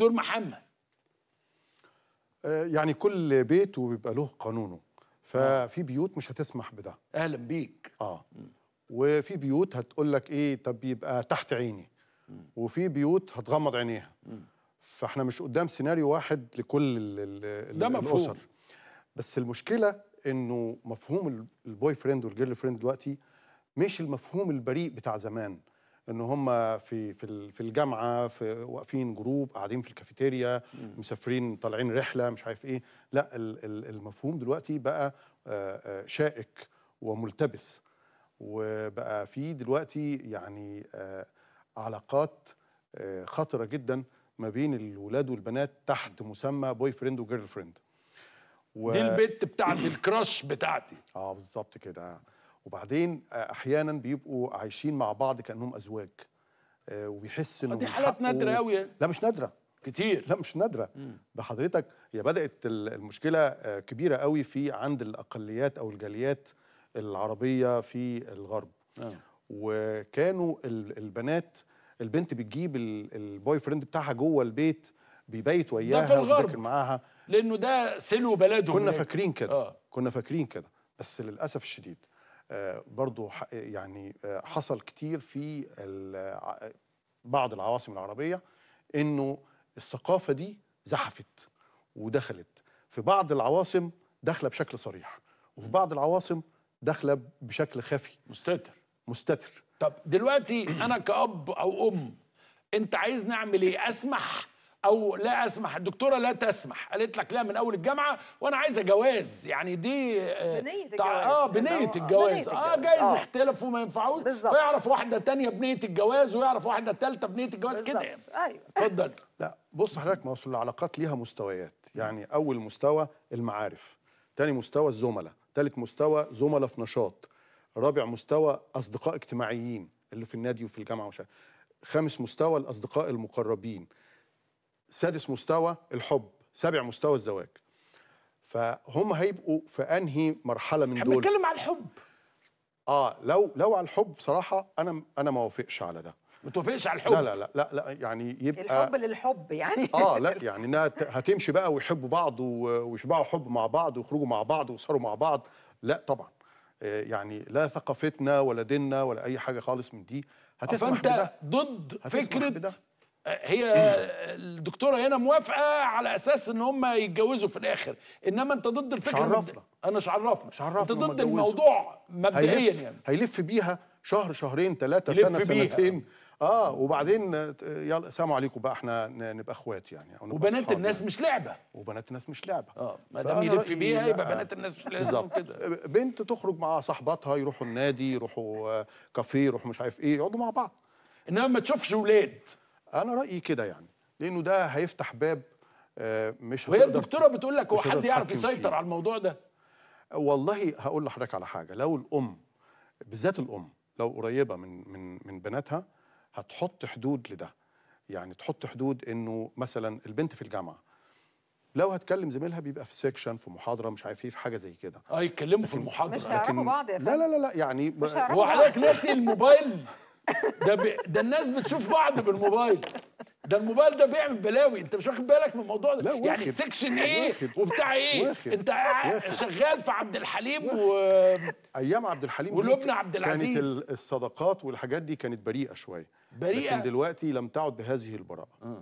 دكتور محمد آه، يعني كل بيت وبيبقى له قانونه ففي بيوت مش هتسمح بده اهلا بيك اه وفي بيوت هتقول لك ايه طب يبقى تحت عيني وفي بيوت هتغمض عينيها فاحنا مش قدام سيناريو واحد لكل الـ الـ ده مفهوم. الاسر بس المشكله انه مفهوم البوي فريند والجيرل فريند دلوقتي مش المفهوم البريء بتاع زمان ان هم في في في الجامعه في واقفين جروب قاعدين في الكافيتيريا مسافرين طالعين رحله مش عارف ايه لا المفهوم دلوقتي بقى آه، آه، شائك وملتبس وبقى في دلوقتي يعني آه، علاقات خطره جدا ما بين الولاد والبنات تحت مسمى بوي فريند وجيرل فريند و... دي البت بتاعتي الكراش بتاعتي اه بالظبط كده وبعدين احيانا بيبقوا عايشين مع بعض كانهم ازواج آه، وبيحس انه دي حالات نادره قوي و... يعني. لا مش نادره كتير لا مش نادره ده حضرتك هي بدات المشكله آه، كبيره قوي في عند الاقليات او الجاليات العربيه في الغرب آه. وكانوا البنات البنت بتجيب البوي فريند بتاعها جوه البيت بيبيت وياها وذاكر معاها لانه ده سلو بلدهم كنا يعني. فاكرين كده آه. كنا فاكرين كده بس للاسف الشديد برضو يعني حصل كتير في بعض العواصم العربية أنه الثقافة دي زحفت ودخلت في بعض العواصم داخلة بشكل صريح وفي بعض العواصم داخلة بشكل خفي مستتر مستتر طب دلوقتي أنا كأب أو أم أنت عايز نعمل إيه أسمح او لا اسمح الدكتوره لا تسمح قالت لك لا من اول الجامعه وانا عايزه جواز يعني دي آه، بنيه تع... اه بنيه الجواز اه جايز آه. اختلفوا وما ينفعوش فيعرف واحده تانية بنيه الجواز ويعرف واحده ثالثه بنيه الجواز كده يعني. ايوه اتفضل لا بص حضرتك ما اصل العلاقات ليها مستويات يعني اول مستوى المعارف تاني مستوى الزملاء تالت مستوى زملاء في نشاط رابع مستوى اصدقاء اجتماعيين اللي في النادي وفي الجامعه ومش خامس مستوى الاصدقاء المقربين سادس مستوى الحب سابع مستوى الزواج فهم هيبقوا في انهي مرحله من دول بنتكلم على الحب اه لو لو على الحب بصراحه انا انا ما وافقش على ده ما توافقش على الحب لا لا لا لا, لا يعني يبقى الحب للحب يعني اه لا يعني انها هتمشي بقى ويحبوا بعض ويشبعوا حب مع بعض ويخرجوا مع بعض ويسهروا مع بعض لا طبعا آه، يعني لا ثقافتنا ولا ديننا ولا اي حاجه خالص من دي هتسمح فانت ضد فكره هي الدكتوره هنا موافقه على اساس ان هم يتجوزوا في الاخر انما انت ضد الفكره مش عرفنا انا مش عرفنا مش عرفنا انت ضد الموضوع مبدئيا هيلف يعني هيلف بيها شهر شهرين ثلاثه سنه بيها. سنتين اه وبعدين يلا سلام عليكم بقى احنا نبقى اخوات يعني أو وبنات الناس يعني. مش لعبه وبنات الناس مش لعبه اه ما دام يلف بيها يبقى بنات الناس مش لعبه كده آه، بنت تخرج مع صاحباتها يروحوا النادي يروحوا آه، كافيه يروحوا مش عارف ايه يقعدوا مع بعض انما ما تشوفش ولاد انا رايي كده يعني لانه ده هيفتح باب آه، مش وهي الدكتوره بتقول لك هو حد يعرف يسيطر على الموضوع ده والله هقول لحضرتك على حاجه لو الام بالذات الام لو قريبه من من من بناتها هتحط حدود لده يعني تحط حدود انه مثلا البنت في الجامعه لو هتكلم زميلها بيبقى في سيكشن في محاضره مش عارف ايه في حاجه زي كده اه يتكلموا في المحاضره مش هيعرفوا بعض يا فندم لا لا لا يعني مش هو عليك ناسي الموبايل ده بي... ده الناس بتشوف بعض بالموبايل ده الموبايل ده بيعمل بلاوي انت مش واخد بالك من الموضوع ده يعني سكشن ايه واخد. وبتاع ايه واخد. انت واخد. شغال في عبد الحليم واخد. و ايام عبد الحليم ولبنى عبد العزيز كانت الصدقات والحاجات دي كانت بريئه شويه بريئه لكن دلوقتي لم تعد بهذه البراءه آه.